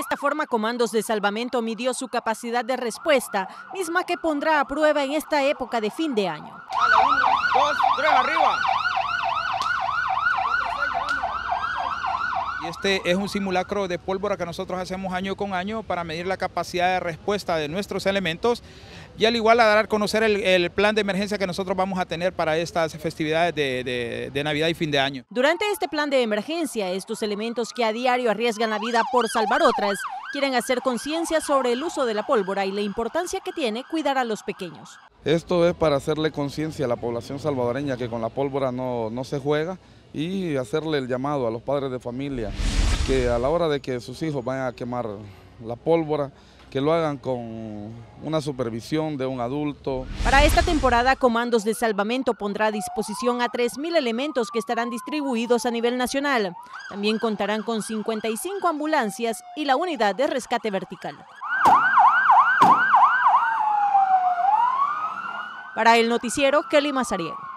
esta forma, Comandos de Salvamento midió su capacidad de respuesta, misma que pondrá a prueba en esta época de fin de año. arriba. este es un simulacro de pólvora que nosotros hacemos año con año para medir la capacidad de respuesta de nuestros elementos y al igual a dar a conocer el, plan de emergencia que nosotros vamos a tener para estas festividades de Navidad y fin de año. Durante este plan de emergencia, estos elementos que a diario arriesgan la vida por salvar otras, quieren hacer conciencia sobre el uso de la pólvora y la importancia que tiene cuidar a los pequeños. Esto es para hacerle conciencia a la población salvadoreña que con la pólvora no, se juega y hacerle el llamado a los padres de familia que a la hora de que sus hijos vayan a quemar la pólvora, que lo hagan con una supervisión de un adulto. Para esta temporada, Comandos de Salvamento pondrá a disposición a 3.000 elementos que estarán distribuidos a nivel nacional. También contarán con 55 ambulancias y la unidad de rescate vertical. Para el noticiero, Kelly Mazariego.